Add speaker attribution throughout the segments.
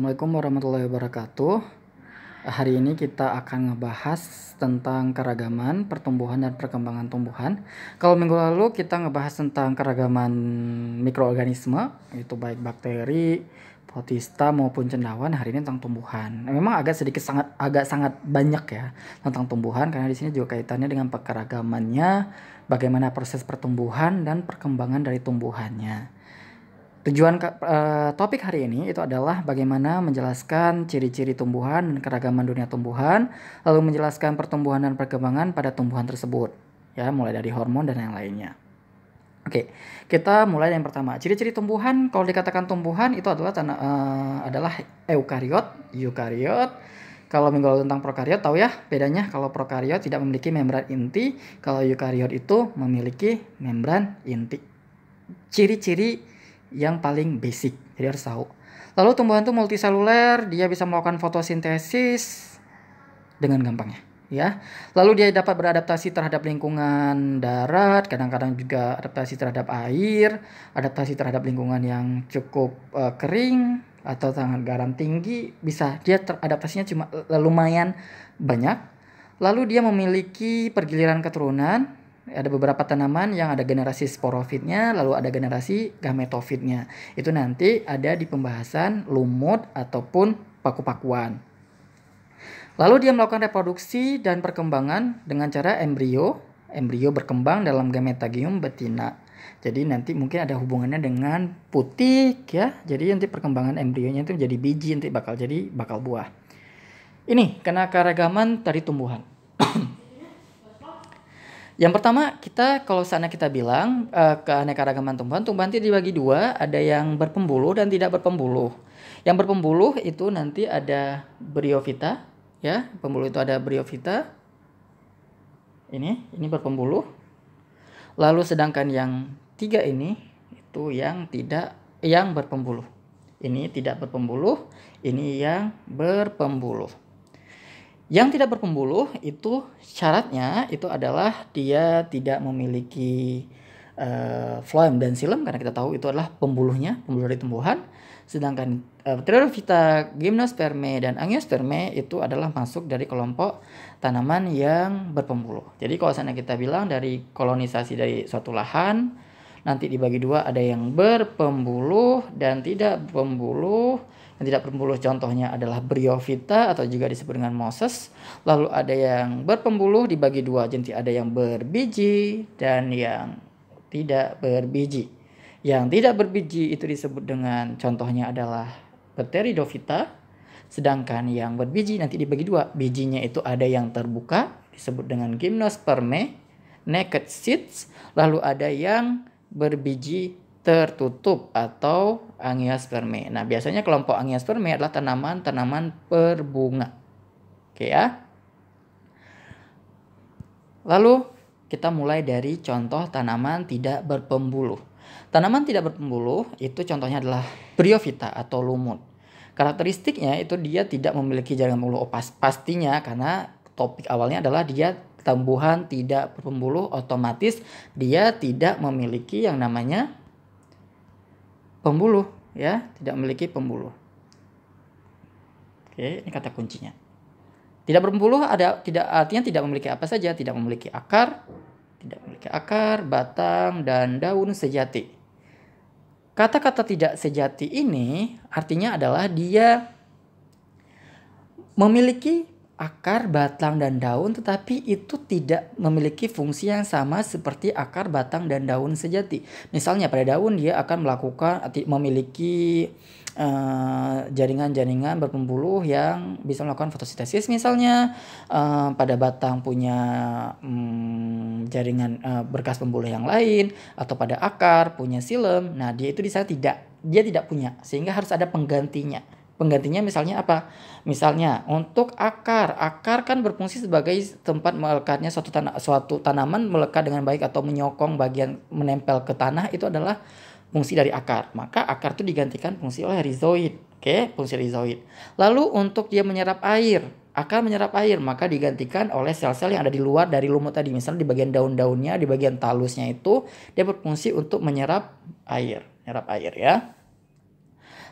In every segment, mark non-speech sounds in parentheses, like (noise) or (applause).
Speaker 1: Assalamualaikum warahmatullahi wabarakatuh. Hari ini kita akan ngebahas tentang keragaman pertumbuhan dan perkembangan tumbuhan. Kalau minggu lalu kita ngebahas tentang keragaman mikroorganisme, itu baik bakteri, protista maupun cendawan. Hari ini tentang tumbuhan. Nah, memang agak sedikit sangat agak sangat banyak ya tentang tumbuhan karena di sini juga kaitannya dengan keragamannya, bagaimana proses pertumbuhan dan perkembangan dari tumbuhannya. Tujuan uh, topik hari ini itu adalah bagaimana menjelaskan ciri-ciri tumbuhan dan keragaman dunia tumbuhan, lalu menjelaskan pertumbuhan dan perkembangan pada tumbuhan tersebut, ya mulai dari hormon dan yang lainnya. Oke, kita mulai dari yang pertama. Ciri-ciri tumbuhan, kalau dikatakan tumbuhan itu adalah uh, adalah eukariot, eukariot. Kalau minggu lalu tentang prokariot tahu ya bedanya kalau prokariot tidak memiliki membran inti, kalau eukariot itu memiliki membran inti. Ciri-ciri yang paling basic. Jadi harus tahu. Lalu tumbuhan itu multiseluler, dia bisa melakukan fotosintesis dengan gampangnya, ya. Lalu dia dapat beradaptasi terhadap lingkungan darat, kadang-kadang juga adaptasi terhadap air, adaptasi terhadap lingkungan yang cukup uh, kering atau sangat garam tinggi, bisa dia teradaptasinya cuma eh, lumayan banyak. Lalu dia memiliki pergiliran keturunan ada beberapa tanaman yang ada generasi sporofitnya, lalu ada generasi gametofitnya. Itu nanti ada di pembahasan lumut ataupun paku-pakuan. Lalu dia melakukan reproduksi dan perkembangan dengan cara embrio. Embrio berkembang dalam gametagium betina. Jadi nanti mungkin ada hubungannya dengan putik ya. Jadi nanti perkembangan embrionya itu jadi biji nanti bakal jadi bakal buah. Ini karena keragaman dari tumbuhan. (clears throat) Yang pertama kita kalau sana kita bilang uh, keanekaragaman tumbuhan, tumbuhan itu dibagi dua, ada yang berpembuluh dan tidak berpembuluh. Yang berpembuluh itu nanti ada bryophyta, ya, pembuluh itu ada bryophyta. Ini, ini berpembuluh. Lalu sedangkan yang tiga ini itu yang tidak yang berpembuluh. Ini tidak berpembuluh, ini yang berpembuluh. Yang tidak berpembuluh itu syaratnya itu adalah dia tidak memiliki uh, phloem dan silem karena kita tahu itu adalah pembuluhnya, pembuluh dari tumbuhan. Sedangkan uh, eh, Pteridophyta, Gymnosperme dan Angiosperme itu adalah masuk dari kelompok tanaman yang berpembuluh. Jadi kalau sana kita bilang dari kolonisasi dari suatu lahan nanti dibagi dua ada yang berpembuluh dan tidak pembuluh yang tidak berpembuluh contohnya adalah Bryophyta atau juga disebut dengan Moses. Lalu ada yang berpembuluh dibagi dua jenis ada yang berbiji dan yang tidak berbiji. Yang tidak berbiji itu disebut dengan contohnya adalah Pteridophyta. Sedangkan yang berbiji nanti dibagi dua. Bijinya itu ada yang terbuka disebut dengan Gymnosperme, naked seeds, lalu ada yang berbiji tertutup atau angiosperme. Nah, biasanya kelompok angiosperme adalah tanaman-tanaman berbunga. Oke ya. Lalu kita mulai dari contoh tanaman tidak berpembuluh. Tanaman tidak berpembuluh itu contohnya adalah bryophyta atau lumut. Karakteristiknya itu dia tidak memiliki jaringan pembuluh opas. Oh, pastinya karena topik awalnya adalah dia tumbuhan tidak berpembuluh otomatis dia tidak memiliki yang namanya pembuluh ya, tidak memiliki pembuluh. Oke, ini kata kuncinya. Tidak berpembuluh ada tidak artinya tidak memiliki apa saja, tidak memiliki akar, tidak memiliki akar, batang, dan daun sejati. Kata-kata tidak sejati ini artinya adalah dia memiliki akar, batang, dan daun, tetapi itu tidak memiliki fungsi yang sama seperti akar, batang, dan daun sejati. Misalnya pada daun dia akan melakukan memiliki eh, jaringan-jaringan uh, berpembuluh yang bisa melakukan fotosintesis misalnya uh, pada batang punya um, jaringan uh, berkas pembuluh yang lain atau pada akar punya silem. Nah, dia itu di sana tidak dia tidak punya sehingga harus ada penggantinya. Penggantinya misalnya apa? Misalnya untuk akar, akar kan berfungsi sebagai tempat melekatnya suatu tanah suatu tanaman melekat dengan baik atau menyokong bagian menempel ke tanah itu adalah fungsi dari akar. Maka akar itu digantikan fungsi oleh rizoid. Oke, fungsi rizoid. Lalu untuk dia menyerap air, akar menyerap air, maka digantikan oleh sel-sel yang ada di luar dari lumut tadi. Misalnya di bagian daun-daunnya, di bagian talusnya itu dia berfungsi untuk menyerap air, menyerap air ya.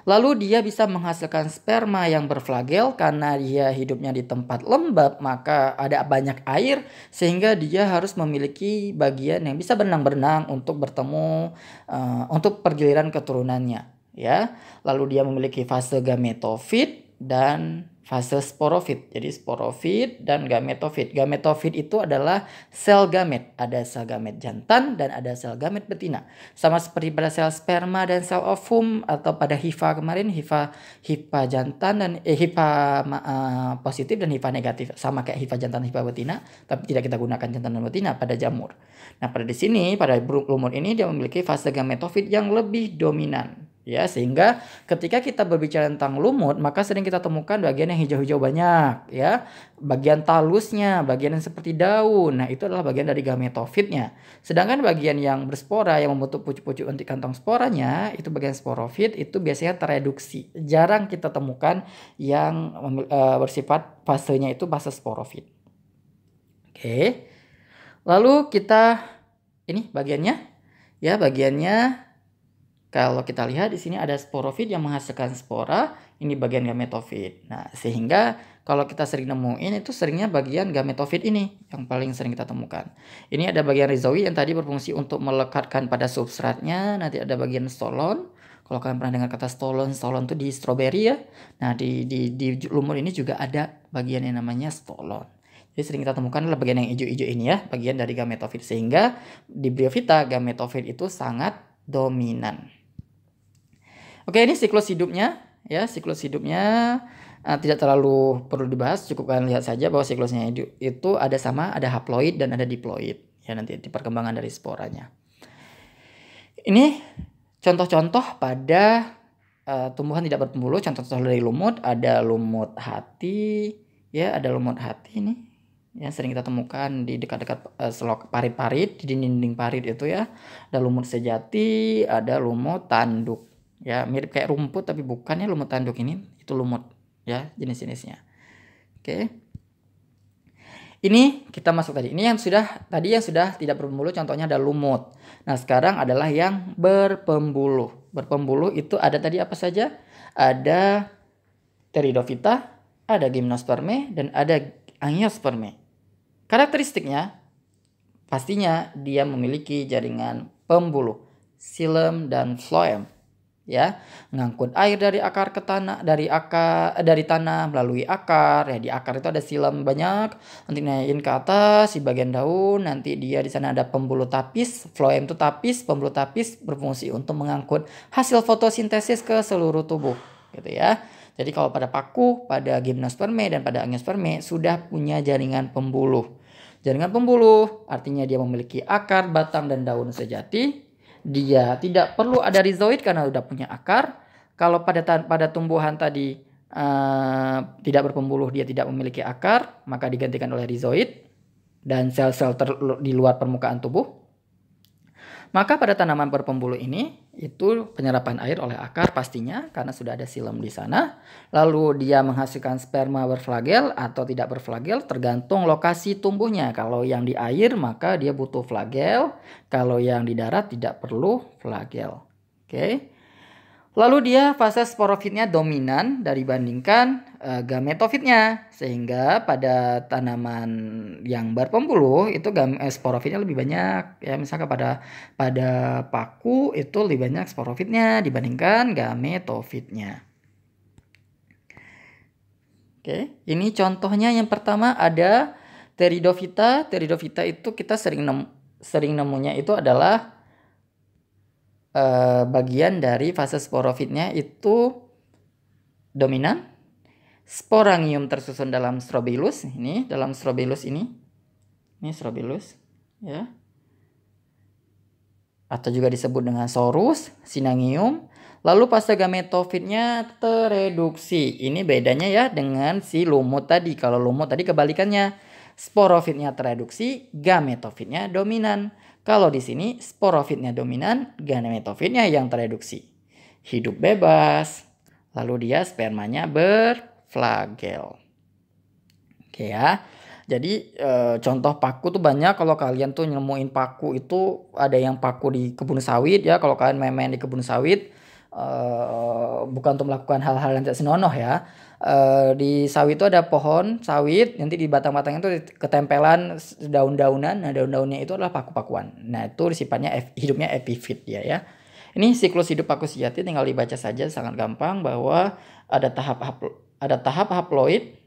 Speaker 1: Lalu dia bisa menghasilkan sperma yang berflagel karena dia hidupnya di tempat lembab maka ada banyak air sehingga dia harus memiliki bagian yang bisa berenang-berenang untuk bertemu uh, untuk pergiliran keturunannya ya. Lalu dia memiliki fase gametofit dan fase sporofit. Jadi sporofit dan gametofit. Gametofit itu adalah sel gamet. Ada sel gamet jantan dan ada sel gamet betina. Sama seperti pada sel sperma dan sel ovum atau pada hifa kemarin hifa hifa jantan dan eh, hifa uh, positif dan hifa negatif. Sama kayak hifa jantan hifa betina, tapi tidak kita gunakan jantan dan betina pada jamur. Nah, pada di sini pada burung lumut ini dia memiliki fase gametofit yang lebih dominan. Ya, sehingga ketika kita berbicara tentang lumut, maka sering kita temukan bagian yang hijau-hijau banyak, ya. Bagian talusnya, bagian yang seperti daun. Nah, itu adalah bagian dari gametofitnya. Sedangkan bagian yang berspora yang membentuk pucuk-pucuk anti kantong sporanya, itu bagian sporofit itu biasanya tereduksi. Jarang kita temukan yang uh, bersifat fasenya itu fase sporofit. Oke. Lalu kita ini bagiannya ya bagiannya kalau kita lihat di sini ada sporofit yang menghasilkan spora, ini bagian gametofit. Nah, sehingga kalau kita sering nemuin itu seringnya bagian gametofit ini yang paling sering kita temukan. Ini ada bagian rizoid yang tadi berfungsi untuk melekatkan pada substratnya, nanti ada bagian stolon. Kalau kalian pernah dengar kata stolon, stolon itu di stroberi ya. Nah, di di di lumut ini juga ada bagian yang namanya stolon. Jadi sering kita temukan adalah bagian yang hijau-hijau ini ya, bagian dari gametofit sehingga di Bryophyta gametofit itu sangat dominan. Oke, ini siklus hidupnya ya, siklus hidupnya uh, tidak terlalu perlu dibahas, cukup kalian lihat saja bahwa siklusnya itu ada sama, ada haploid dan ada diploid ya nanti di perkembangan dari sporanya. Ini contoh-contoh pada uh, tumbuhan tidak berpembuluh, contoh-contoh dari lumut, ada lumut hati, ya ada lumut hati ini yang sering kita temukan di dekat-dekat uh, selok parit-parit, di dinding-dinding parit itu ya. Ada lumut sejati, ada lumut tanduk ya mirip kayak rumput tapi bukannya lumut tanduk ini itu lumut ya jenis-jenisnya oke ini kita masuk tadi ini yang sudah tadi yang sudah tidak berpembuluh contohnya ada lumut nah sekarang adalah yang berpembuluh berpembuluh itu ada tadi apa saja ada teridovita ada gymnosperme dan ada angiosperme karakteristiknya pastinya dia memiliki jaringan pembuluh, silem dan floem ya ngangkut air dari akar ke tanah dari akar eh, dari tanah melalui akar ya di akar itu ada silam banyak nanti naikin ke atas di bagian daun nanti dia di sana ada pembuluh tapis floem itu tapis pembuluh tapis berfungsi untuk mengangkut hasil fotosintesis ke seluruh tubuh gitu ya jadi kalau pada paku pada gimnosperme dan pada angiosperme sudah punya jaringan pembuluh jaringan pembuluh artinya dia memiliki akar batang dan daun sejati dia tidak perlu ada rizoid karena sudah punya akar. Kalau pada pada tumbuhan tadi uh, tidak berpembuluh dia tidak memiliki akar, maka digantikan oleh rizoid dan sel-sel di luar permukaan tubuh. Maka pada tanaman berpembuluh ini itu penyerapan air oleh akar pastinya karena sudah ada silom di sana. Lalu dia menghasilkan sperma berflagel atau tidak berflagel tergantung lokasi tumbuhnya. Kalau yang di air maka dia butuh flagel, kalau yang di darat tidak perlu flagel. Oke. Okay. Lalu dia fase sporofitnya dominan dari bandingkan uh, eh, gametofitnya sehingga pada tanaman yang berpembuluh itu gam, eh, sporofitnya lebih banyak ya misalnya pada pada paku itu lebih banyak sporofitnya dibandingkan gametofitnya. Oke, ini contohnya yang pertama ada teridovita, teridovita itu kita sering nem sering nemunya itu adalah eh, bagian dari fase sporofitnya itu dominan sporangium tersusun dalam strobilus ini dalam strobilus ini ini strobilus ya atau juga disebut dengan sorus sinangium lalu pasta gametofitnya tereduksi ini bedanya ya dengan si lumut tadi kalau lumut tadi kebalikannya sporofitnya tereduksi gametofitnya dominan kalau di sini sporofitnya dominan gametofitnya yang tereduksi hidup bebas lalu dia spermanya ber flagel. Oke ya. Jadi e, contoh paku tuh banyak kalau kalian tuh nemuin paku itu ada yang paku di kebun sawit ya kalau kalian main-main di kebun sawit e, bukan untuk melakukan hal-hal yang tidak senonoh ya. E, di sawit itu ada pohon sawit nanti di batang-batangnya itu ketempelan daun-daunan. Nah, daun-daunnya itu adalah paku-pakuan. Nah, itu sifatnya hidupnya epifit ya ya. Ini siklus hidup paku sejati tinggal dibaca saja sangat gampang bahwa ada tahap tahap ada tahap haploid,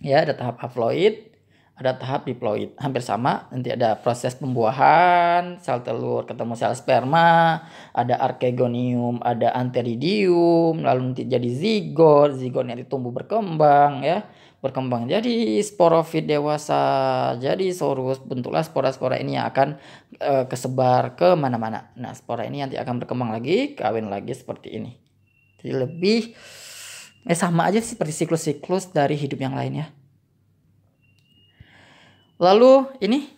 Speaker 1: ya ada tahap haploid, ada tahap diploid, hampir sama. Nanti ada proses pembuahan, sel telur ketemu sel sperma, ada arkegonium ada anteridium, lalu nanti jadi zigot, zigot nanti tumbuh berkembang ya, berkembang jadi sporofit dewasa, jadi sorus, bentuklah spora-spora ini yang akan e, kesebar ke mana-mana. Nah, spora ini nanti akan berkembang lagi, kawin lagi seperti ini. Jadi lebih eh, sama aja sih, seperti siklus-siklus dari hidup yang lainnya. Lalu ini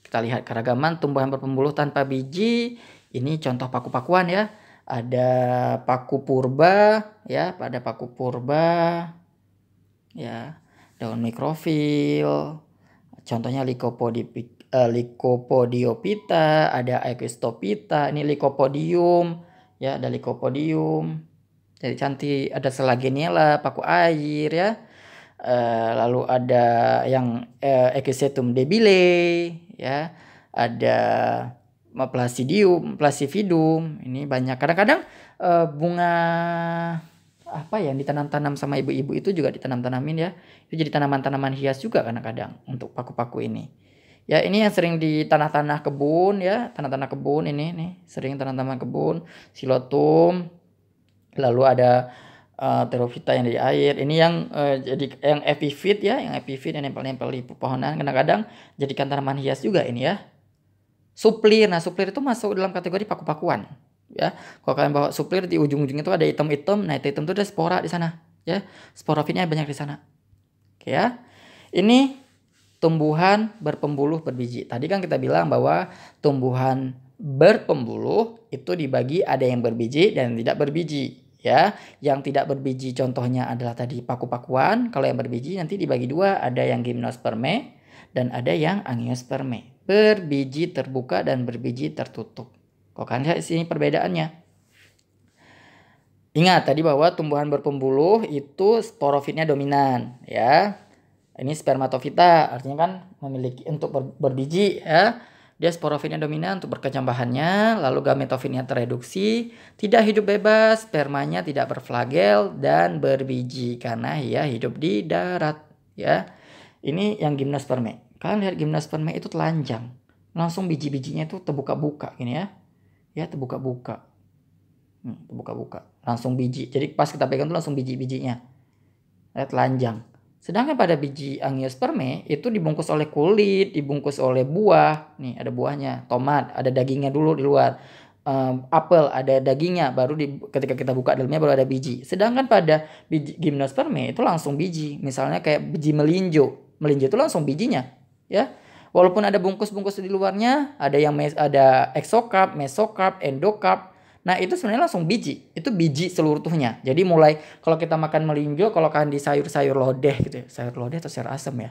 Speaker 1: kita lihat keragaman tumbuhan berpembuluh tanpa biji. Ini contoh paku-pakuan ya. Ada paku purba ya, pada paku purba ya, daun mikrofil. Contohnya uh, Lycopodiopita, ada Aequistopita, ini Lycopodium, ya ada Lycopodium jadi cantik ada selaginella paku air ya e, lalu ada yang e, eh, equisetum debile ya ada Placidium, placividum, ini banyak. Kadang-kadang e, bunga apa ya yang ditanam-tanam sama ibu-ibu itu juga ditanam-tanamin ya. Itu jadi tanaman-tanaman hias juga kadang-kadang untuk paku-paku ini. Ya, ini yang sering di tanah-tanah kebun ya, tanah-tanah kebun ini nih, sering tanah-tanah kebun, silotum, lalu ada uh, terovita yang di air ini yang uh, jadi yang epifit ya yang epifit yang nempel-nempel di pepohonan kadang-kadang jadikan tanaman hias juga ini ya suplir nah suplir itu masuk dalam kategori paku-pakuan ya kalau kalian bawa suplir di ujung-ujungnya itu ada item-item nah itu item itu ada spora di sana ya sporofitnya banyak di sana oke ya ini tumbuhan berpembuluh berbiji tadi kan kita bilang bahwa tumbuhan berpembuluh itu dibagi ada yang berbiji dan tidak berbiji ya yang tidak berbiji contohnya adalah tadi paku-pakuan kalau yang berbiji nanti dibagi dua ada yang gimnosperme dan ada yang angiosperme berbiji terbuka dan berbiji tertutup kok kan lihat sini perbedaannya Ingat tadi bahwa tumbuhan berpembuluh itu sporofitnya dominan ya. Ini spermatofita artinya kan memiliki untuk ber, berbiji ya. Diasporofinnya dominan untuk berkecam bahannya, lalu gametofinnya tereduksi, tidak hidup bebas, spermanya tidak berflagel dan berbiji karena ia hidup di darat. Ya, ini yang gimnosperme. Kalian lihat gimnosperme itu telanjang, langsung biji-bijinya itu terbuka-buka, gini ya, ya terbuka-buka, hmm, terbuka-buka, langsung biji. Jadi pas kita pegang itu langsung biji-bijinya, lihat telanjang. Sedangkan pada biji angiosperme itu dibungkus oleh kulit, dibungkus oleh buah. Nih ada buahnya, tomat, ada dagingnya dulu di luar. Um, apel ada dagingnya, baru di, ketika kita buka dalamnya baru ada biji. Sedangkan pada biji gimnosperme itu langsung biji. Misalnya kayak biji melinjo, melinjo itu langsung bijinya, ya. Walaupun ada bungkus-bungkus di luarnya, ada yang mes, ada exocarp, mesocarp, endocarp, Nah itu sebenarnya langsung biji, itu biji seluruhnya. Jadi mulai kalau kita makan melinjo, kalau kan di sayur-sayur lodeh gitu ya, sayur lodeh atau sayur asem ya.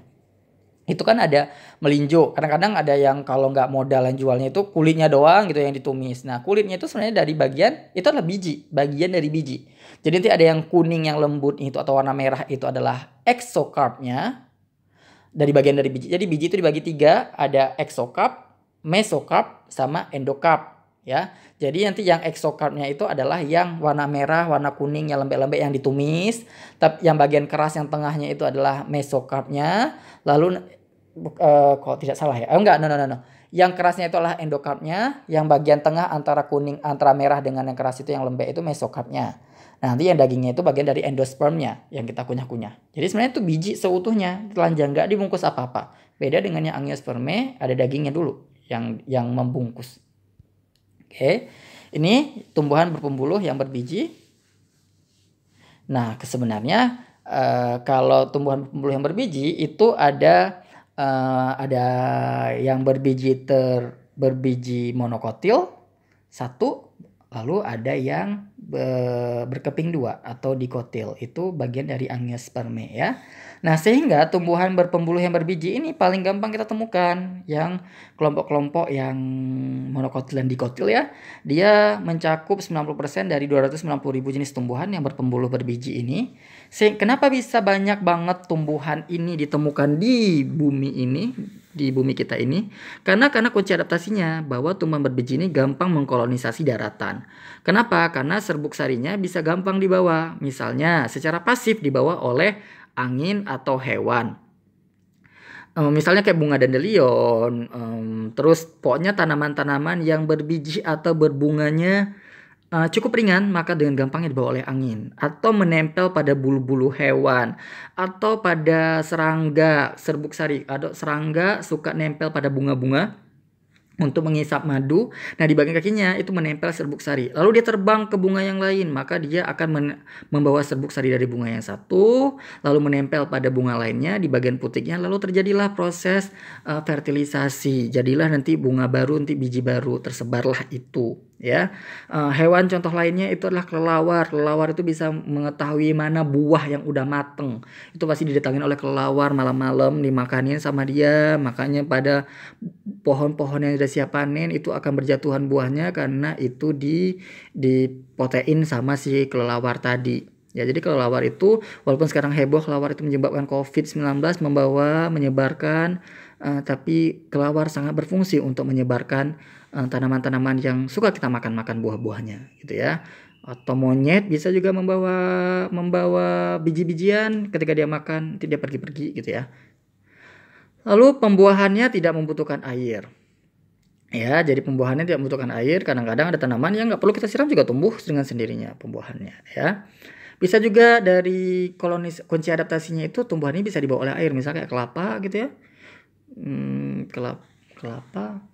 Speaker 1: Itu kan ada melinjo, kadang-kadang ada yang kalau nggak modal yang jualnya itu kulitnya doang gitu yang ditumis. Nah kulitnya itu sebenarnya dari bagian, itu adalah biji, bagian dari biji. Jadi nanti ada yang kuning yang lembut itu atau warna merah itu adalah exocarpnya dari bagian dari biji. Jadi biji itu dibagi tiga, ada exocarp, mesocarp, sama endocarp ya. Jadi nanti yang exocarpnya itu adalah yang warna merah, warna kuning yang lembek-lembek yang ditumis, tapi yang bagian keras yang tengahnya itu adalah mesocarpnya, lalu uh, kalau tidak salah ya. Oh, enggak, no no no no. Yang kerasnya itu adalah endokarpnya. yang bagian tengah antara kuning antara merah dengan yang keras itu yang lembek itu mesocarpnya. Nah, nanti yang dagingnya itu bagian dari endospermnya yang kita kunyah-kunyah. Jadi sebenarnya itu biji seutuhnya, telanjang nggak dibungkus apa-apa. Beda dengan yang angiosperme, ada dagingnya dulu yang yang membungkus. Oke. Ini tumbuhan berpembuluh yang berbiji. Nah, sebenarnya uh, kalau tumbuhan berpembuluh yang berbiji itu ada uh, ada yang berbiji ter berbiji monokotil satu, lalu ada yang berkeping dua atau dikotil. Itu bagian dari angiosperme ya. Nah, sehingga tumbuhan berpembuluh yang berbiji ini paling gampang kita temukan yang kelompok-kelompok yang monokotil dan dikotil ya. Dia mencakup 90% dari 290 ribu jenis tumbuhan yang berpembuluh berbiji ini. Se kenapa bisa banyak banget tumbuhan ini ditemukan di bumi ini, di bumi kita ini karena karena kunci adaptasinya bahwa tumbuhan berbiji ini gampang mengkolonisasi daratan. Kenapa? Karena serbuk sarinya bisa gampang dibawa, misalnya secara pasif dibawa oleh angin atau hewan um, misalnya kayak bunga dandelion, um, terus pokoknya tanaman-tanaman yang berbiji atau berbunganya uh, cukup ringan, maka dengan gampangnya dibawa oleh angin, atau menempel pada bulu-bulu hewan, atau pada serangga serbuk sari, atau serangga suka nempel pada bunga-bunga untuk menghisap madu. Nah, di bagian kakinya itu menempel serbuk sari. Lalu dia terbang ke bunga yang lain, maka dia akan membawa serbuk sari dari bunga yang satu, lalu menempel pada bunga lainnya di bagian putiknya, lalu terjadilah proses uh, fertilisasi. Jadilah nanti bunga baru, nanti biji baru tersebarlah itu ya uh, hewan contoh lainnya itu adalah kelelawar kelelawar itu bisa mengetahui mana buah yang udah mateng itu pasti didatangin oleh kelelawar malam-malam dimakanin sama dia makanya pada pohon-pohon yang sudah siap panen itu akan berjatuhan buahnya karena itu di dipotein sama si kelelawar tadi Ya, jadi kelelawar itu walaupun sekarang heboh kelelawar itu menyebabkan COVID-19 membawa menyebarkan uh, tapi kelelawar sangat berfungsi untuk menyebarkan Eh, tanaman-tanaman yang suka kita makan-makan buah-buahnya gitu ya atau monyet bisa juga membawa membawa biji-bijian ketika dia makan tidak pergi-pergi gitu ya lalu pembuahannya tidak membutuhkan air ya jadi pembuahannya tidak membutuhkan air kadang-kadang ada tanaman yang nggak perlu kita siram juga tumbuh dengan sendirinya pembuahannya ya bisa juga dari kolonis kunci adaptasinya itu tumbuhan ini bisa dibawa oleh air misalnya kayak kelapa gitu ya hmm, kelapa kelapa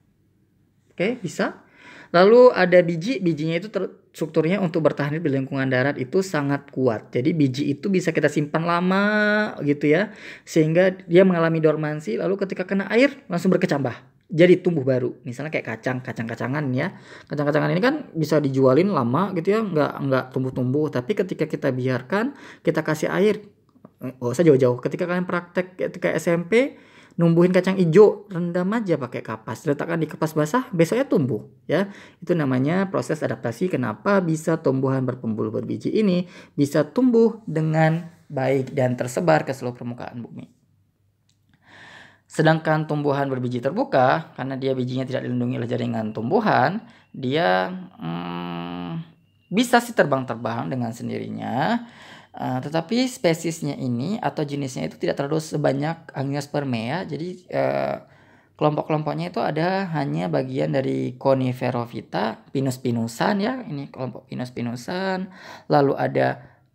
Speaker 1: Oke, bisa. Lalu ada biji, bijinya itu strukturnya untuk bertahan di lingkungan darat itu sangat kuat. Jadi biji itu bisa kita simpan lama gitu ya, sehingga dia mengalami dormansi. Lalu ketika kena air langsung berkecambah, jadi tumbuh baru. Misalnya kayak kacang, kacang-kacangan ya. Kacang-kacangan ini kan bisa dijualin lama gitu ya, nggak nggak tumbuh-tumbuh. Tapi ketika kita biarkan, kita kasih air, oh saya jauh-jauh. Ketika kalian praktek ketika SMP numbuhin kacang hijau rendam aja pakai kapas letakkan di kapas basah besoknya tumbuh ya itu namanya proses adaptasi kenapa bisa tumbuhan berpembuluh berbiji ini bisa tumbuh dengan baik dan tersebar ke seluruh permukaan bumi sedangkan tumbuhan berbiji terbuka karena dia bijinya tidak dilindungi oleh jaringan tumbuhan dia hmm, bisa sih terbang-terbang dengan sendirinya Eh, tetapi spesiesnya ini atau jenisnya itu tidak terlalu sebanyak Angiospermea. Jadi uh, kelompok-kelompoknya itu ada hanya bagian dari Coniferovita, Pinus-pinusan ya, ini kelompok Pinus-pinusan. Lalu ada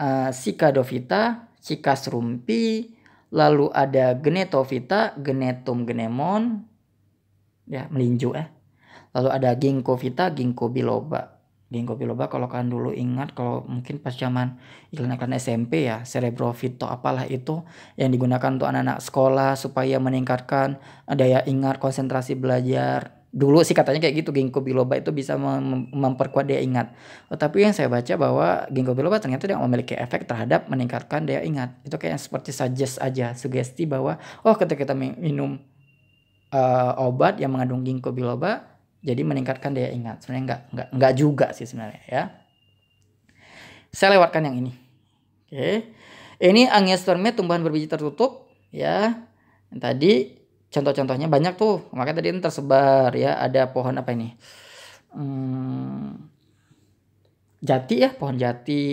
Speaker 1: uh, Cicadovita, Cikas rumpi, lalu ada Genetovita, Genetum genemon, ya melinju ya, Lalu ada ginkovita, Ginkgo biloba. Ginkgo biloba kalau kalian dulu ingat kalau mungkin pas zaman kalian kalian SMP ya cerebrovito apalah itu yang digunakan untuk anak-anak sekolah supaya meningkatkan eh, daya ingat konsentrasi belajar dulu sih katanya kayak gitu ginkgo biloba itu bisa mem memperkuat daya ingat tetapi yang saya baca bahwa ginkgo biloba ternyata tidak memiliki efek terhadap meningkatkan daya ingat itu kayak seperti suggest aja sugesti bahwa oh ketika kita minum uh, obat yang mengandung ginkgo biloba jadi meningkatkan daya ingat. Sebenarnya nggak nggak nggak juga sih sebenarnya ya. Saya lewatkan yang ini. Oke. Okay. Ini angiospermnya tumbuhan berbiji tertutup ya. Yang tadi contoh-contohnya banyak tuh. Makanya tadi ini tersebar ya. Ada pohon apa ini? Hmm, jati ya, pohon jati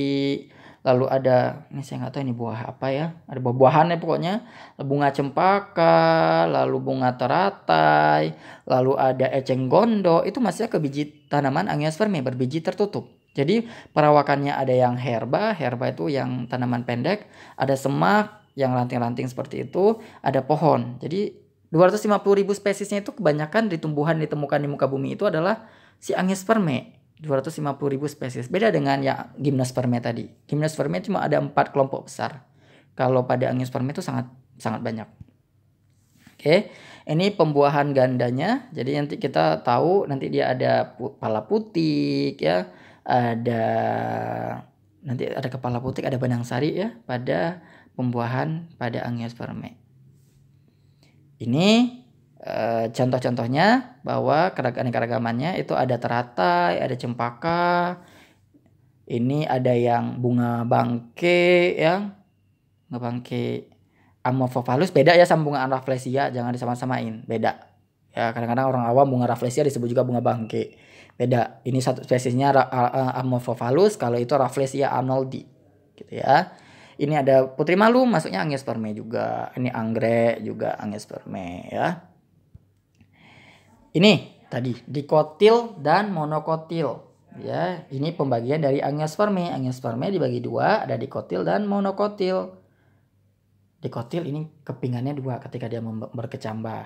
Speaker 1: lalu ada ini saya nggak tahu ini buah apa ya ada buah-buahan pokoknya bunga cempaka lalu bunga teratai lalu ada eceng gondo itu masih ke biji tanaman angiosperme berbiji tertutup jadi perawakannya ada yang herba herba itu yang tanaman pendek ada semak yang ranting-ranting seperti itu ada pohon jadi 250 ribu spesiesnya itu kebanyakan di tumbuhan ditemukan di muka bumi itu adalah si angiosperme 250 ribu spesies. Beda dengan ya gymnosperme tadi. gymnosperme cuma ada empat kelompok besar. Kalau pada angiosperme itu sangat sangat banyak. Oke, okay. ini pembuahan gandanya. Jadi nanti kita tahu nanti dia ada kepala putik ya, ada nanti ada kepala putik, ada benang sari ya pada pembuahan pada angiosperme. Ini e, contoh-contohnya bahwa keragaman-keragamannya itu ada teratai, ada cempaka, ini ada yang bunga bangke ya, bunga bangke Amorphophallus beda ya sama bunga Rafflesia jangan disama-samain, beda. Ya, kadang-kadang orang awam bunga Raflesia disebut juga bunga bangke. Beda. Ini satu spesiesnya Amorphophallus, kalau itu Raflesia arnoldi. Gitu ya. Ini ada putri malu, masuknya Angiospermae juga. Ini anggrek juga Angiospermae ya ini tadi dikotil dan monokotil ya ini pembagian dari angiosperme angiosperme dibagi dua ada dikotil dan monokotil dikotil ini kepingannya dua ketika dia berkecambah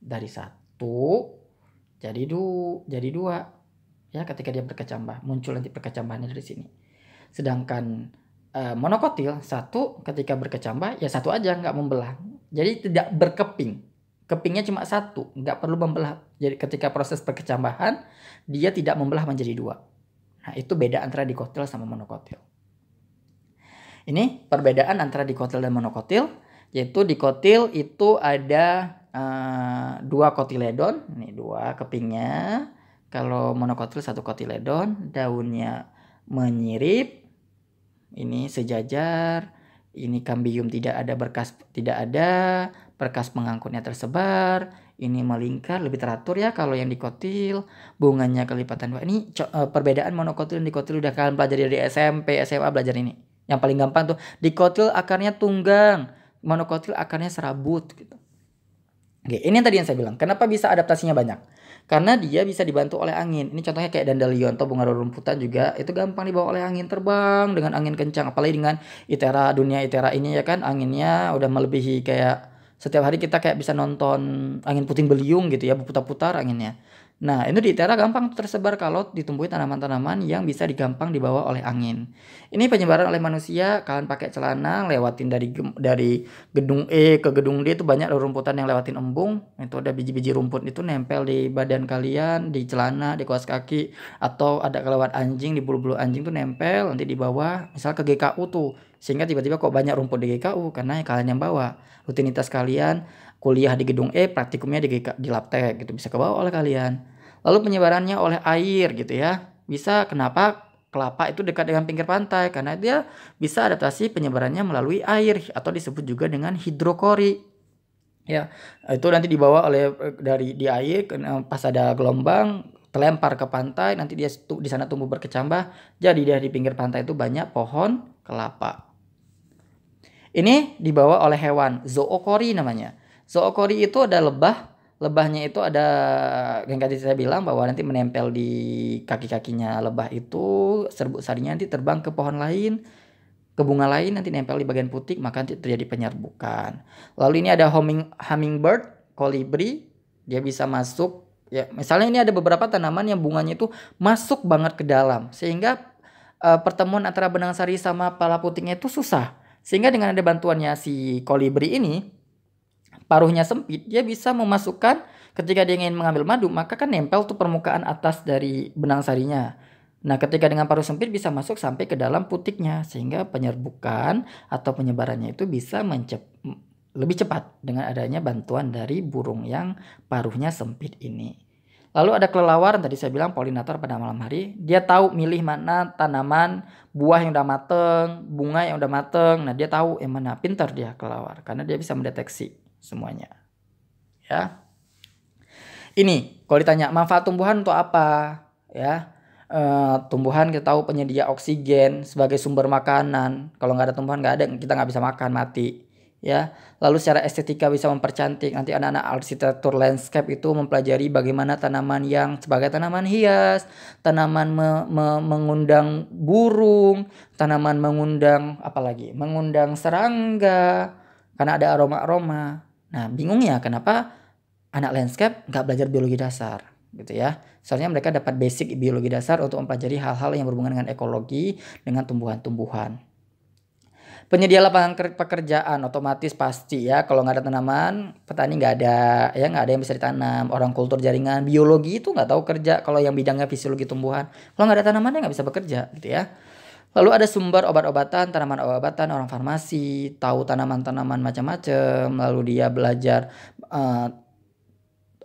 Speaker 1: dari satu jadi du jadi dua ya ketika dia berkecambah muncul nanti perkecambahannya dari sini sedangkan eh, monokotil satu ketika berkecambah ya satu aja nggak membelah jadi tidak berkeping kepingnya cuma satu, nggak perlu membelah. Jadi ketika proses perkecambahan, dia tidak membelah menjadi dua. Nah itu beda antara dikotil sama monokotil. Ini perbedaan antara dikotil dan monokotil, yaitu dikotil itu ada uh, dua kotiledon, ini dua kepingnya. Kalau monokotil satu kotiledon, daunnya menyirip, ini sejajar, ini kambium tidak ada berkas tidak ada, Berkas pengangkutnya tersebar, ini melingkar lebih teratur ya kalau yang dikotil, bunganya kelipatan dua. Ini eh, perbedaan monokotil dan dikotil udah kalian pelajari dari SMP, SMA belajar ini. Yang paling gampang tuh dikotil akarnya tunggang, monokotil akarnya serabut gitu. Oke, ini yang tadi yang saya bilang. Kenapa bisa adaptasinya banyak? Karena dia bisa dibantu oleh angin. Ini contohnya kayak dandelion atau bunga rumputan juga itu gampang dibawa oleh angin terbang dengan angin kencang. Apalagi dengan itera dunia itera ini ya kan anginnya udah melebihi kayak setiap hari kita kayak bisa nonton angin puting beliung gitu ya berputar-putar anginnya nah itu di tera gampang tersebar kalau ditumbuhi tanaman-tanaman yang bisa digampang dibawa oleh angin ini penyebaran oleh manusia kalian pakai celana lewatin dari dari gedung E ke gedung D itu banyak rumputan yang lewatin embung itu ada biji-biji rumput itu nempel di badan kalian di celana di kuas kaki atau ada kelewat anjing di bulu-bulu anjing tuh nempel nanti di bawah misal ke GKU tuh sehingga tiba-tiba kok banyak rumput di GKU karena kalian yang bawa rutinitas kalian kuliah di gedung E praktikumnya di GK, di Laptek gitu bisa kebawa oleh kalian lalu penyebarannya oleh air gitu ya bisa kenapa kelapa itu dekat dengan pinggir pantai karena dia bisa adaptasi penyebarannya melalui air atau disebut juga dengan hidrokori ya itu nanti dibawa oleh dari di air eh, pas ada gelombang terlempar ke pantai nanti dia di sana tumbuh berkecambah jadi dia di pinggir pantai itu banyak pohon kelapa ini dibawa oleh hewan, zookori namanya. Zookori itu ada lebah, lebahnya itu ada yang tadi saya bilang bahwa nanti menempel di kaki-kakinya lebah itu, serbuk sarinya nanti terbang ke pohon lain, ke bunga lain nanti nempel di bagian putik, maka nanti terjadi penyerbukan. Lalu ini ada homing, hummingbird, kolibri, dia bisa masuk ya misalnya ini ada beberapa tanaman yang bunganya itu masuk banget ke dalam sehingga uh, pertemuan antara benang sari sama pala putingnya itu susah sehingga dengan ada bantuannya si kolibri ini, paruhnya sempit, dia bisa memasukkan ketika dia ingin mengambil madu, maka kan nempel tuh permukaan atas dari benang sarinya. Nah, ketika dengan paruh sempit bisa masuk sampai ke dalam putiknya sehingga penyerbukan atau penyebarannya itu bisa mencep lebih cepat dengan adanya bantuan dari burung yang paruhnya sempit ini. Lalu ada kelelawar tadi saya bilang polinator pada malam hari. Dia tahu milih mana tanaman, buah yang udah mateng, bunga yang udah mateng. Nah dia tahu yang eh, mana pintar dia kelelawar karena dia bisa mendeteksi semuanya. Ya. Ini kalau ditanya manfaat tumbuhan untuk apa? Ya. E, tumbuhan kita tahu penyedia oksigen sebagai sumber makanan. Kalau nggak ada tumbuhan nggak ada kita nggak bisa makan mati ya. Lalu secara estetika bisa mempercantik. Nanti anak-anak arsitektur landscape itu mempelajari bagaimana tanaman yang sebagai tanaman hias, tanaman me me mengundang burung, tanaman mengundang apalagi? Mengundang serangga karena ada aroma-aroma. Nah, bingung ya, kenapa anak landscape nggak belajar biologi dasar gitu ya. Soalnya mereka dapat basic biologi dasar untuk mempelajari hal-hal yang berhubungan dengan ekologi, dengan tumbuhan-tumbuhan. Penyedia lapangan pekerjaan otomatis pasti ya. Kalau nggak ada tanaman, petani nggak ada ya nggak ada yang bisa ditanam. Orang kultur jaringan biologi itu nggak tahu kerja. Kalau yang bidangnya fisiologi tumbuhan, kalau nggak ada tanaman ya nggak bisa bekerja gitu ya. Lalu ada sumber obat-obatan, tanaman obat-obatan, orang farmasi, tahu tanaman-tanaman macam-macam, lalu dia belajar uh,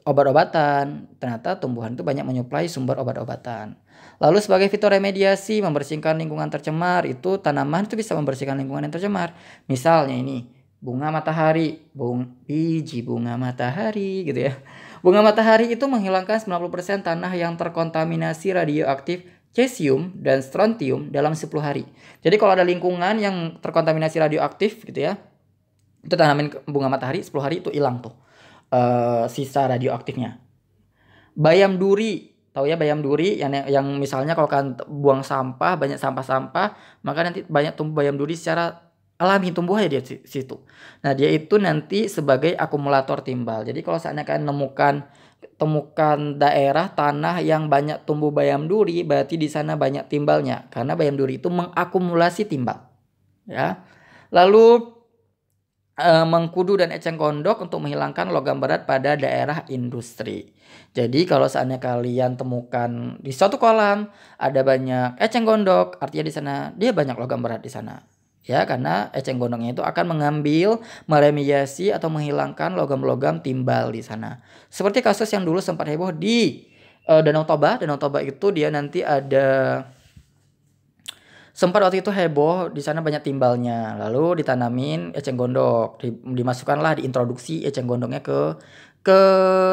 Speaker 1: obat-obatan. Ternyata tumbuhan itu banyak menyuplai sumber obat-obatan. Lalu sebagai fitur remediasi membersihkan lingkungan tercemar itu tanaman itu bisa membersihkan lingkungan yang tercemar. Misalnya ini bunga matahari, bung biji bunga matahari gitu ya. Bunga matahari itu menghilangkan 90% tanah yang terkontaminasi radioaktif cesium dan strontium dalam 10 hari. Jadi kalau ada lingkungan yang terkontaminasi radioaktif gitu ya, itu tanamin bunga matahari 10 hari itu hilang tuh uh, sisa radioaktifnya. Bayam duri tahu ya bayam duri yang yang misalnya kalau kan buang sampah banyak sampah-sampah maka nanti banyak tumbuh bayam duri secara alami tumbuh aja di situ. Nah dia itu nanti sebagai akumulator timbal. Jadi kalau seandainya kalian nemukan temukan daerah tanah yang banyak tumbuh bayam duri, berarti di sana banyak timbalnya karena bayam duri itu mengakumulasi timbal. Ya. Lalu Eh, mengkudu dan eceng gondok untuk menghilangkan logam berat pada daerah industri. Jadi kalau seandainya kalian temukan di suatu kolam ada banyak eceng gondok, artinya di sana dia banyak logam berat di sana. Ya, karena eceng gondoknya itu akan mengambil, meremediasi atau menghilangkan logam-logam timbal di sana. Seperti kasus yang dulu sempat heboh di uh, Danau Toba. Danau Toba itu dia nanti ada sempat waktu itu heboh di sana banyak timbalnya lalu ditanamin eceng gondok di, dimasukkanlah diintroduksi eceng gondoknya ke ke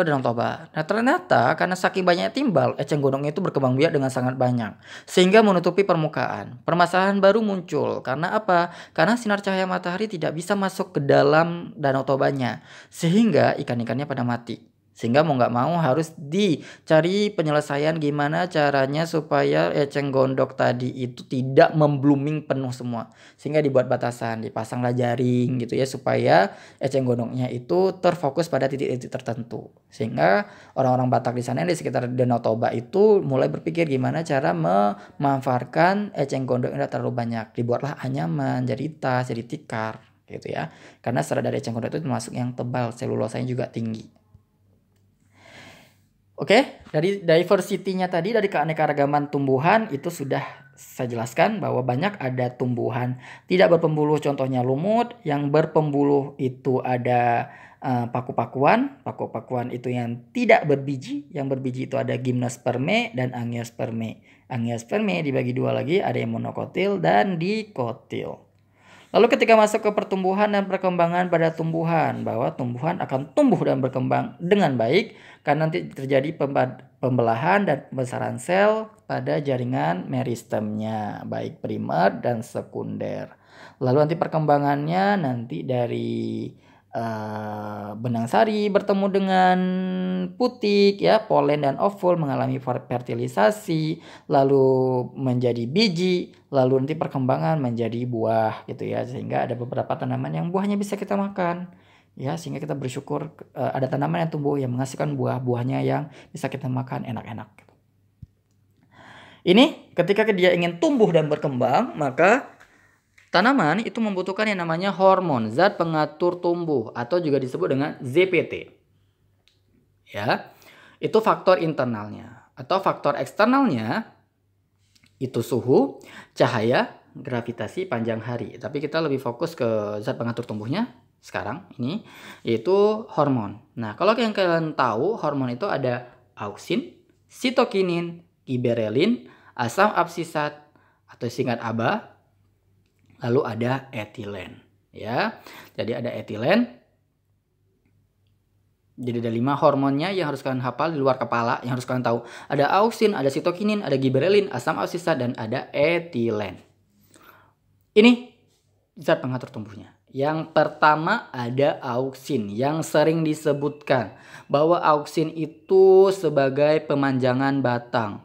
Speaker 1: Danau Toba. Nah ternyata karena saking banyak timbal, eceng gondoknya itu berkembang biak dengan sangat banyak sehingga menutupi permukaan. Permasalahan baru muncul karena apa? Karena sinar cahaya matahari tidak bisa masuk ke dalam Danau Tobanya sehingga ikan-ikannya pada mati sehingga mau nggak mau harus dicari penyelesaian gimana caranya supaya eceng gondok tadi itu tidak memblooming penuh semua sehingga dibuat batasan dipasanglah jaring gitu ya supaya eceng gondoknya itu terfokus pada titik-titik tertentu sehingga orang-orang Batak di sana di sekitar Danau Toba itu mulai berpikir gimana cara memanfaatkan eceng gondok yang terlalu banyak dibuatlah anyaman jadi tas jadi tikar gitu ya karena serat dari eceng gondok itu termasuk yang tebal selulosanya juga tinggi Oke, dari diversity-nya tadi dari keanekaragaman tumbuhan itu sudah saya jelaskan bahwa banyak ada tumbuhan tidak berpembuluh contohnya lumut, yang berpembuluh itu ada uh, paku-pakuan, paku-pakuan itu yang tidak berbiji, yang berbiji itu ada gimnosperme dan angiosperme. Angiosperme dibagi dua lagi, ada yang monokotil dan dikotil. Lalu ketika masuk ke pertumbuhan dan perkembangan pada tumbuhan, bahwa tumbuhan akan tumbuh dan berkembang dengan baik karena nanti terjadi pembelahan dan pembesaran sel pada jaringan meristemnya, baik primer dan sekunder. Lalu nanti perkembangannya nanti dari uh, benang sari bertemu dengan putik ya polen dan ovul mengalami fertilisasi lalu menjadi biji lalu nanti perkembangan menjadi buah gitu ya sehingga ada beberapa tanaman yang buahnya bisa kita makan ya sehingga kita bersyukur uh, ada tanaman yang tumbuh yang menghasilkan buah-buahnya yang bisa kita makan enak-enak gitu. Ini ketika dia ingin tumbuh dan berkembang, maka Tanaman itu membutuhkan yang namanya hormon, zat pengatur tumbuh atau juga disebut dengan ZPT. Ya. Itu faktor internalnya atau faktor eksternalnya itu suhu, cahaya, gravitasi panjang hari. Tapi kita lebih fokus ke zat pengatur tumbuhnya sekarang ini yaitu hormon. Nah, kalau yang kalian tahu hormon itu ada auksin, sitokinin, giberelin, asam absisat atau singkat ABA, lalu ada etilen ya. Jadi ada etilen jadi ada lima hormonnya yang harus kalian hafal di luar kepala, yang harus kalian tahu. Ada auksin ada sitokinin, ada gibberelin, asam alsisa, dan ada etilen. Ini zat pengatur tumbuhnya. Yang pertama ada auksin yang sering disebutkan bahwa auksin itu sebagai pemanjangan batang.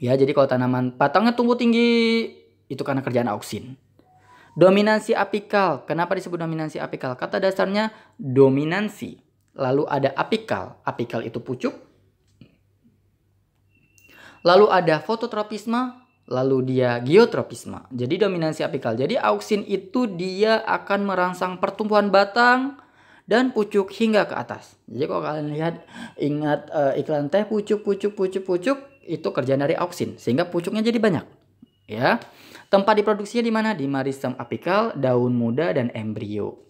Speaker 1: Ya, jadi kalau tanaman batangnya tumbuh tinggi, itu karena kerjaan auksin. Dominansi apikal. Kenapa disebut dominansi apikal? Kata dasarnya dominansi. Lalu ada apikal. Apikal itu pucuk. Lalu ada fototropisme. Lalu dia geotropisme. Jadi dominansi apikal. Jadi auksin itu dia akan merangsang pertumbuhan batang dan pucuk hingga ke atas. Jadi kalau kalian lihat ingat uh, iklan teh pucuk pucuk pucuk pucuk itu kerjaan dari auksin sehingga pucuknya jadi banyak ya. Tempat diproduksinya di mana? Di meristem apikal, daun muda dan embrio.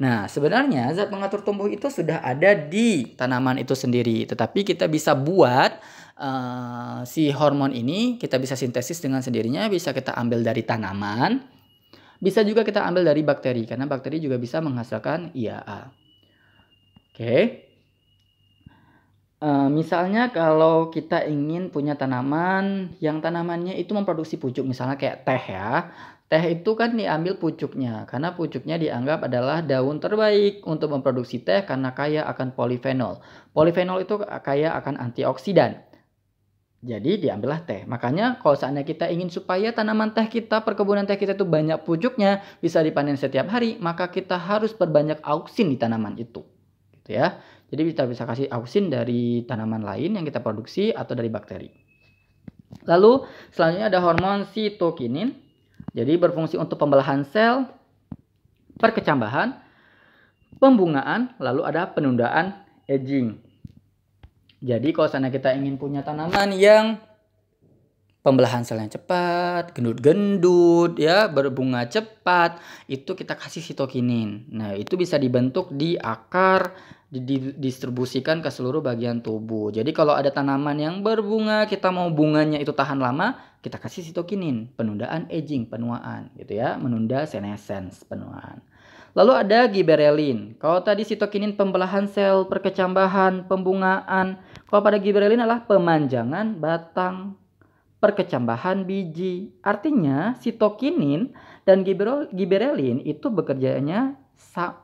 Speaker 1: Nah, sebenarnya zat pengatur tumbuh itu sudah ada di tanaman itu sendiri, tetapi kita bisa buat uh, si hormon ini kita bisa sintesis dengan sendirinya, bisa kita ambil dari tanaman, bisa juga kita ambil dari bakteri karena bakteri juga bisa menghasilkan IAA. Oke. Okay. Eh, misalnya kalau kita ingin punya tanaman yang tanamannya itu memproduksi pucuk misalnya kayak teh ya. Teh itu kan diambil pucuknya karena pucuknya dianggap adalah daun terbaik untuk memproduksi teh karena kaya akan polifenol. Polifenol itu kaya akan antioksidan. Jadi diambillah teh. Makanya kalau seandainya kita ingin supaya tanaman teh kita, perkebunan teh kita itu banyak pucuknya, bisa dipanen setiap hari, maka kita harus berbanyak auksin di tanaman itu. Gitu ya. Jadi kita bisa kasih auksin dari tanaman lain yang kita produksi atau dari bakteri. Lalu selanjutnya ada hormon sitokinin. Jadi berfungsi untuk pembelahan sel, perkecambahan, pembungaan, lalu ada penundaan aging. Jadi kalau sana kita ingin punya tanaman yang pembelahan selnya cepat, gendut-gendut, ya berbunga cepat, itu kita kasih sitokinin. Nah itu bisa dibentuk di akar, didistribusikan ke seluruh bagian tubuh. Jadi kalau ada tanaman yang berbunga, kita mau bunganya itu tahan lama, kita kasih sitokinin, penundaan aging, penuaan, gitu ya, menunda senescence, penuaan. Lalu ada giberelin. Kalau tadi sitokinin pembelahan sel, perkecambahan, pembungaan. Kalau pada giberelin adalah pemanjangan batang perkecambahan biji. Artinya sitokinin dan giberelin itu bekerjanya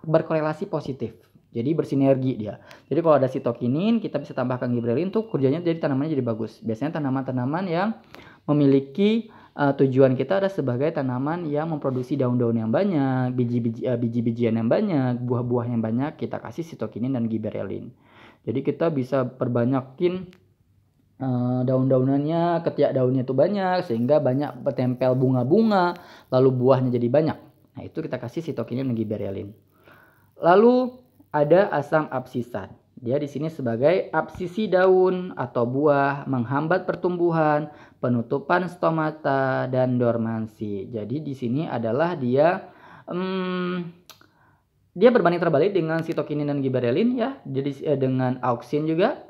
Speaker 1: berkorelasi positif. Jadi bersinergi dia. Jadi kalau ada sitokinin kita bisa tambahkan giberelin tuh kerjanya jadi tanamannya jadi bagus. Biasanya tanaman-tanaman yang memiliki uh, tujuan kita ada sebagai tanaman yang memproduksi daun-daun yang banyak, biji-biji uh, biji-bijian yang banyak, buah-buah yang banyak, kita kasih sitokinin dan giberelin. Jadi kita bisa perbanyakin Eh, daun-daunannya ketiak daunnya itu banyak sehingga banyak tempel bunga-bunga lalu buahnya jadi banyak nah itu kita kasih sitokinin dan giberelin lalu ada asam absisat dia di sini sebagai absisi daun atau buah menghambat pertumbuhan, penutupan stomata dan dormansi. Jadi di sini adalah dia hmm, dia berbanding terbalik dengan sitokinin dan giberelin ya. Jadi eh, dengan auksin juga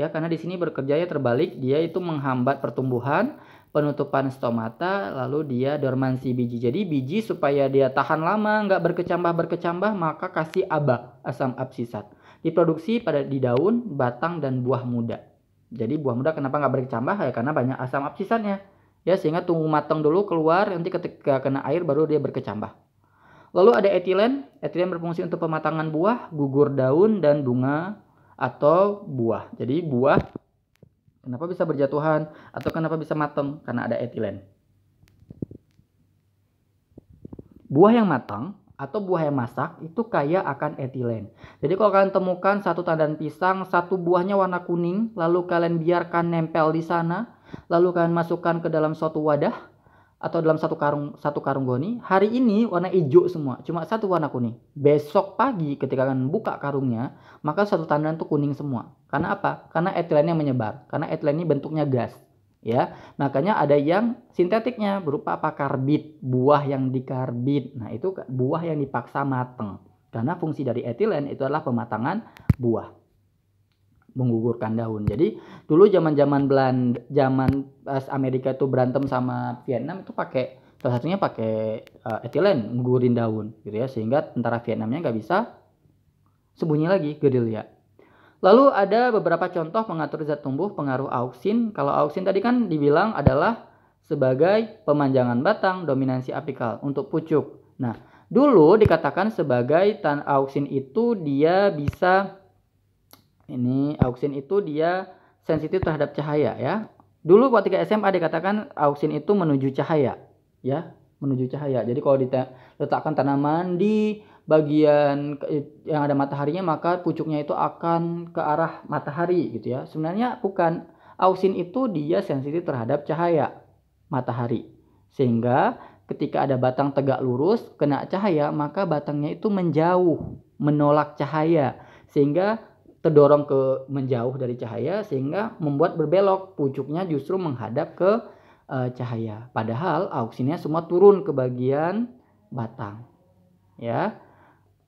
Speaker 1: ya karena di sini bekerja ya terbalik dia itu menghambat pertumbuhan penutupan stomata lalu dia dormansi biji jadi biji supaya dia tahan lama nggak berkecambah berkecambah maka kasih aba asam absisat diproduksi pada di daun batang dan buah muda jadi buah muda kenapa nggak berkecambah ya karena banyak asam absisatnya ya sehingga tunggu matang dulu keluar nanti ketika kena air baru dia berkecambah lalu ada etilen etilen berfungsi untuk pematangan buah gugur daun dan bunga atau buah. Jadi buah kenapa bisa berjatuhan atau kenapa bisa matang karena ada etilen. Buah yang matang atau buah yang masak itu kaya akan etilen. Jadi kalau kalian temukan satu tandan pisang, satu buahnya warna kuning, lalu kalian biarkan nempel di sana, lalu kalian masukkan ke dalam suatu wadah, atau dalam satu karung satu karung goni hari ini warna hijau semua cuma satu warna kuning besok pagi ketika kalian buka karungnya maka satu tandan itu kuning semua karena apa karena etilennya menyebar karena etilen ini bentuknya gas ya makanya ada yang sintetiknya berupa apa karbit buah yang dikarbit nah itu buah yang dipaksa mateng karena fungsi dari etilen itu adalah pematangan buah menggugurkan daun. Jadi dulu zaman-zaman Belanda, zaman Amerika itu berantem sama Vietnam itu pakai salah satunya pakai uh, etilen menggugurin daun gitu ya sehingga tentara Vietnamnya nggak bisa sembunyi lagi gerilya. Lalu ada beberapa contoh pengatur zat tumbuh pengaruh auksin. Kalau auksin tadi kan dibilang adalah sebagai pemanjangan batang dominansi apikal untuk pucuk. Nah, dulu dikatakan sebagai tan auksin itu dia bisa ini auksin itu dia sensitif terhadap cahaya ya. Dulu waktu ketika SMA dikatakan auksin itu menuju cahaya ya, menuju cahaya. Jadi kalau diletakkan tanaman di bagian yang ada mataharinya maka pucuknya itu akan ke arah matahari gitu ya. Sebenarnya bukan auksin itu dia sensitif terhadap cahaya matahari. Sehingga ketika ada batang tegak lurus kena cahaya maka batangnya itu menjauh, menolak cahaya sehingga terdorong ke menjauh dari cahaya sehingga membuat berbelok pucuknya justru menghadap ke e, cahaya. Padahal auksinnya semua turun ke bagian batang. Ya.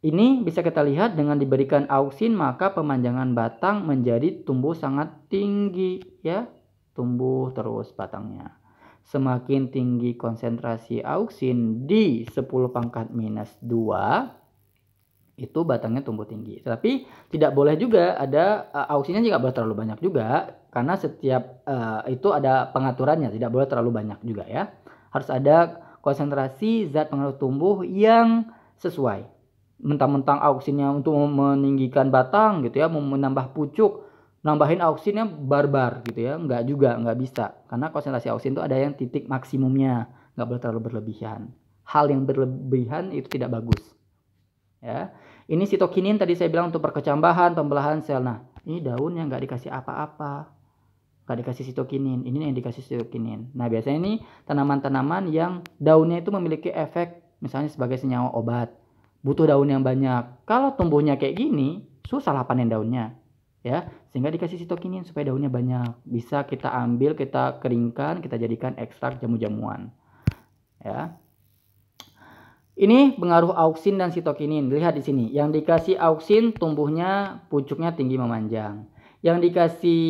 Speaker 1: Ini bisa kita lihat dengan diberikan auksin maka pemanjangan batang menjadi tumbuh sangat tinggi ya. Tumbuh terus batangnya. Semakin tinggi konsentrasi auksin di 10 pangkat minus 2 itu batangnya tumbuh tinggi. Tapi tidak boleh juga ada uh, auksinya juga boleh terlalu banyak juga karena setiap uh, itu ada pengaturannya, tidak boleh terlalu banyak juga ya. Harus ada konsentrasi zat pengaruh tumbuh yang sesuai. Mentang-mentang auksinnya untuk meninggikan batang gitu ya, menambah pucuk, nambahin auksinnya barbar gitu ya, nggak juga, nggak bisa. Karena konsentrasi auksin itu ada yang titik maksimumnya, nggak boleh terlalu berlebihan. Hal yang berlebihan itu tidak bagus. Ya ini sitokinin tadi saya bilang untuk perkecambahan, pembelahan sel. Nah, ini daun yang nggak dikasih apa-apa. Nggak dikasih sitokinin. Ini yang dikasih sitokinin. Nah, biasanya ini tanaman-tanaman yang daunnya itu memiliki efek misalnya sebagai senyawa obat. Butuh daun yang banyak. Kalau tumbuhnya kayak gini, susah lah panen daunnya. Ya, sehingga dikasih sitokinin supaya daunnya banyak. Bisa kita ambil, kita keringkan, kita jadikan ekstrak jamu-jamuan. Ya, ini pengaruh auksin dan sitokinin. Lihat di sini, yang dikasih auksin tumbuhnya pucuknya tinggi memanjang. Yang dikasih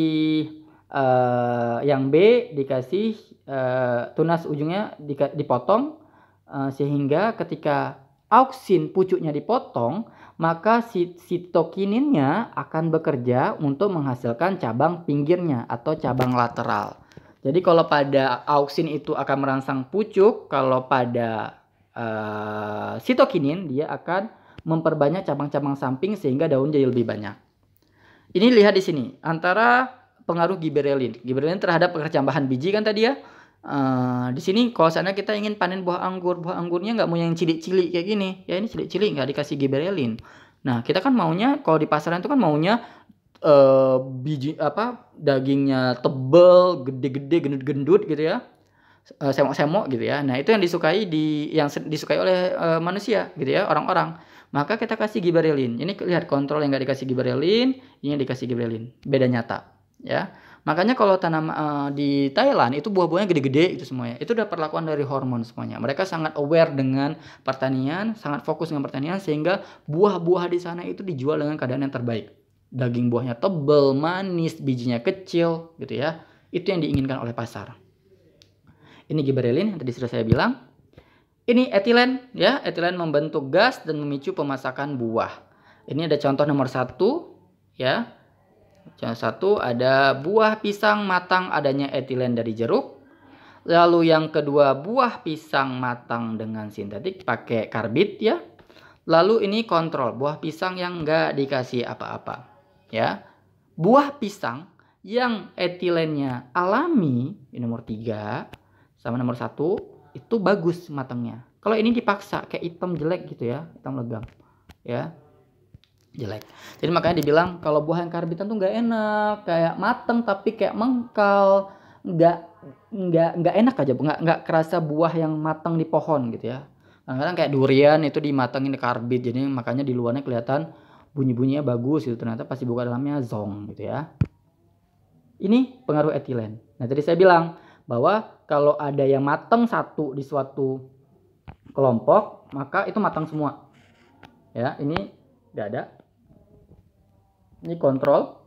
Speaker 1: uh, yang B dikasih uh, tunas ujungnya dipotong uh, sehingga ketika auksin pucuknya dipotong, maka sitokininnya akan bekerja untuk menghasilkan cabang pinggirnya atau cabang lateral. Jadi kalau pada auksin itu akan merangsang pucuk, kalau pada uh, sitokinin dia akan memperbanyak cabang-cabang samping sehingga daun jadi lebih banyak. Ini lihat di sini antara pengaruh giberelin. Giberelin terhadap percambahan biji kan tadi ya. Uh, di sini kalau sana kita ingin panen buah anggur, buah anggurnya nggak mau yang cilik-cilik kayak gini. Ya ini cilik-cilik nggak dikasih giberelin. Nah kita kan maunya kalau di pasaran itu kan maunya uh, biji apa dagingnya tebel, gede-gede, gendut-gendut gitu ya. Eh, semok-semok gitu ya. Nah, itu yang disukai di yang disukai oleh uh, manusia gitu ya, orang-orang. Maka kita kasih giberelin. Ini lihat kontrol yang nggak dikasih giberelin, ini yang dikasih giberelin. Beda nyata, ya. Makanya kalau tanam uh, di Thailand itu buah-buahnya gede-gede itu semuanya. Itu udah perlakuan dari hormon semuanya. Mereka sangat aware dengan pertanian, sangat fokus dengan pertanian sehingga buah-buah di sana itu dijual dengan keadaan yang terbaik. Daging buahnya tebel, manis, bijinya kecil gitu ya. Itu yang diinginkan oleh pasar. Ini gibberellin yang tadi sudah saya bilang. Ini etilen, ya, etilen membentuk gas dan memicu pemasakan buah. Ini ada contoh nomor satu, ya. Contoh satu ada buah pisang matang adanya etilen dari jeruk. Lalu yang kedua buah pisang matang dengan sintetik pakai karbit, ya. Lalu ini kontrol buah pisang yang nggak dikasih apa-apa, ya. Buah pisang yang etilennya alami, ini nomor tiga sama nomor satu itu bagus matangnya kalau ini dipaksa kayak hitam jelek gitu ya hitam legam ya jelek jadi makanya dibilang kalau buah yang karbitan tuh nggak enak kayak mateng tapi kayak mengkal nggak nggak nggak enak aja nggak nggak kerasa buah yang matang di pohon gitu ya kadang-kadang kayak durian itu dimatengin di karbit jadi makanya di luarnya kelihatan bunyi-bunyinya bagus itu ternyata pasti buka dalamnya zong gitu ya ini pengaruh etilen nah tadi saya bilang bahwa kalau ada yang matang satu di suatu kelompok maka itu matang semua ya ini nggak ada ini kontrol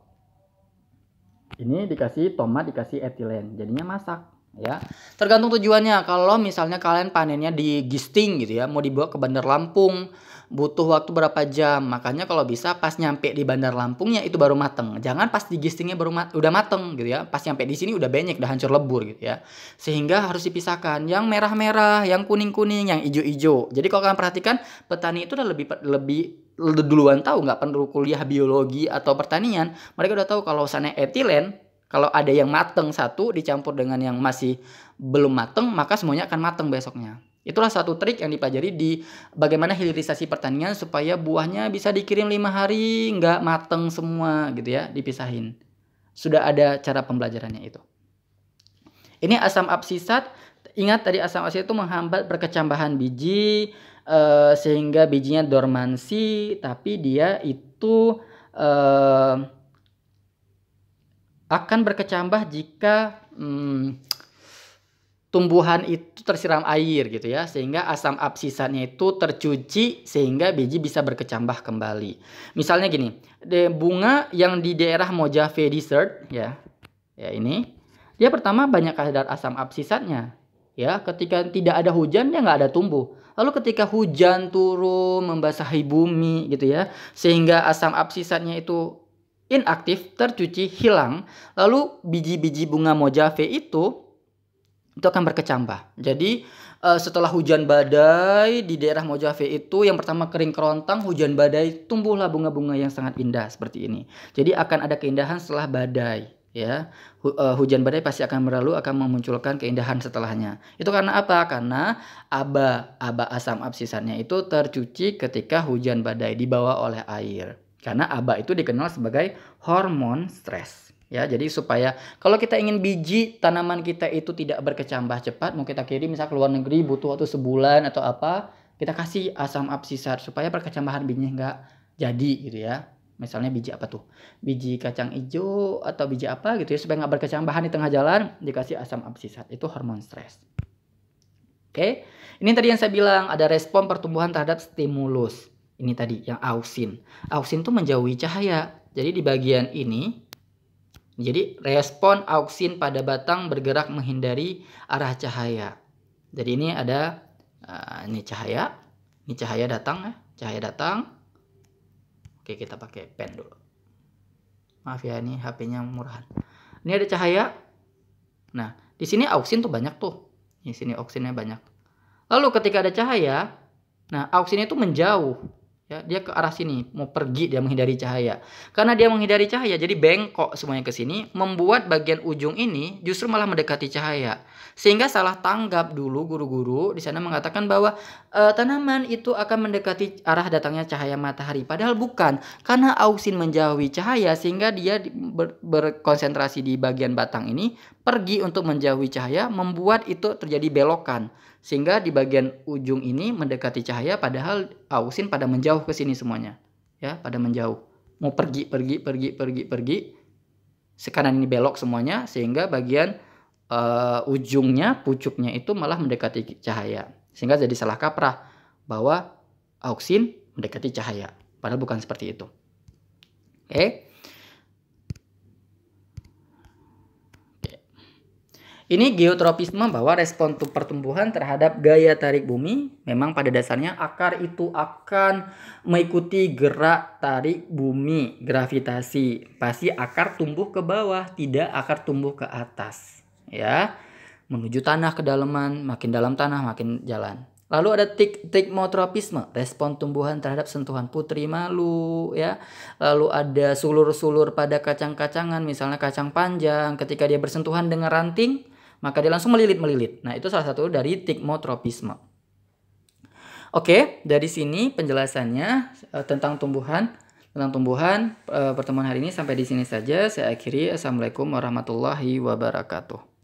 Speaker 1: ini dikasih tomat dikasih etilen jadinya masak ya tergantung tujuannya kalau misalnya kalian panennya di gisting gitu ya mau dibawa ke Bandar Lampung butuh waktu berapa jam. Makanya kalau bisa pas nyampe di Bandar Lampungnya itu baru mateng. Jangan pas di baru mat udah mateng gitu ya. Pas nyampe di sini udah banyak udah hancur lebur gitu ya. Sehingga harus dipisahkan yang merah-merah, yang kuning-kuning, yang ijo-ijo. Jadi kalau kalian perhatikan petani itu udah lebih lebih duluan tahu nggak perlu kuliah biologi atau pertanian mereka udah tahu kalau sana etilen kalau ada yang mateng satu dicampur dengan yang masih belum mateng maka semuanya akan mateng besoknya Itulah satu trik yang dipelajari di bagaimana hilirisasi pertanian supaya buahnya bisa dikirim lima hari, nggak mateng semua gitu ya, dipisahin. Sudah ada cara pembelajarannya itu. Ini asam absisat, ingat tadi asam absisat itu menghambat perkecambahan biji, eh, sehingga bijinya dormansi, tapi dia itu... Eh, akan berkecambah jika hmm, tumbuhan itu tersiram air gitu ya sehingga asam absisannya itu tercuci sehingga biji bisa berkecambah kembali. Misalnya gini, bunga yang di daerah Mojave Desert ya. Ya ini. Dia pertama banyak kadar asam absisatnya. Ya, ketika tidak ada hujan dia nggak ada tumbuh. Lalu ketika hujan turun membasahi bumi gitu ya, sehingga asam absisatnya itu inaktif, tercuci, hilang. Lalu biji-biji bunga Mojave itu itu akan berkecambah. Jadi uh, setelah hujan badai di daerah Mojave itu yang pertama kering kerontang, hujan badai tumbuhlah bunga-bunga yang sangat indah seperti ini. Jadi akan ada keindahan setelah badai ya. Hu uh, hujan badai pasti akan berlalu akan memunculkan keindahan setelahnya. Itu karena apa? Karena aba aba asam absisannya itu tercuci ketika hujan badai dibawa oleh air. Karena aba itu dikenal sebagai hormon stres ya jadi supaya kalau kita ingin biji tanaman kita itu tidak berkecambah cepat mau kita kirim misalnya ke luar negeri butuh waktu sebulan atau apa kita kasih asam absisar supaya perkecambahan bijinya enggak jadi gitu ya misalnya biji apa tuh biji kacang hijau atau biji apa gitu ya supaya nggak berkecambahan di tengah jalan dikasih asam absisat itu hormon stres oke ini tadi yang saya bilang ada respon pertumbuhan terhadap stimulus ini tadi yang auksin. Auksin tuh menjauhi cahaya jadi di bagian ini jadi respon auksin pada batang bergerak menghindari arah cahaya. Jadi ini ada eh, ini cahaya, ini cahaya datang ya, cahaya datang. Oke kita pakai pen dulu. Maaf ya ini HP-nya murahan. Ini ada cahaya. Nah di sini auksin tuh banyak tuh. Di sini auksinnya banyak. Lalu ketika ada cahaya, nah auksinnya itu menjauh ya dia ke arah sini mau pergi dia menghindari cahaya karena dia menghindari cahaya jadi bengkok semuanya ke sini membuat bagian ujung ini justru malah mendekati cahaya sehingga salah tanggap dulu guru-guru di sana mengatakan bahwa e, tanaman itu akan mendekati arah datangnya cahaya matahari padahal bukan karena auksin menjauhi cahaya sehingga dia ber berkonsentrasi di bagian batang ini pergi untuk menjauhi cahaya membuat itu terjadi belokan sehingga di bagian ujung ini mendekati cahaya padahal ausin pada menjauh ke sini semuanya ya pada menjauh mau pergi pergi pergi pergi pergi sekarang ini belok semuanya sehingga bagian uh, ujungnya pucuknya itu malah mendekati cahaya sehingga jadi salah kaprah bahwa auksin mendekati cahaya padahal bukan seperti itu oke okay? Ini geotropisme bahwa respon tuh pertumbuhan terhadap gaya tarik bumi memang pada dasarnya akar itu akan mengikuti gerak tarik bumi, gravitasi. Pasti akar tumbuh ke bawah, tidak akar tumbuh ke atas, ya. Menuju tanah kedalaman, makin dalam tanah makin jalan. Lalu ada tik tikmotropisme, respon tumbuhan terhadap sentuhan putri malu ya. Lalu ada sulur-sulur pada kacang-kacangan, misalnya kacang panjang ketika dia bersentuhan dengan ranting, maka dia langsung melilit-melilit. Nah, itu salah satu dari tikmotropisme. Oke, dari sini penjelasannya eh, tentang tumbuhan tentang tumbuhan eh, pertemuan hari ini sampai di sini saja. Saya akhiri. Assalamualaikum warahmatullahi wabarakatuh.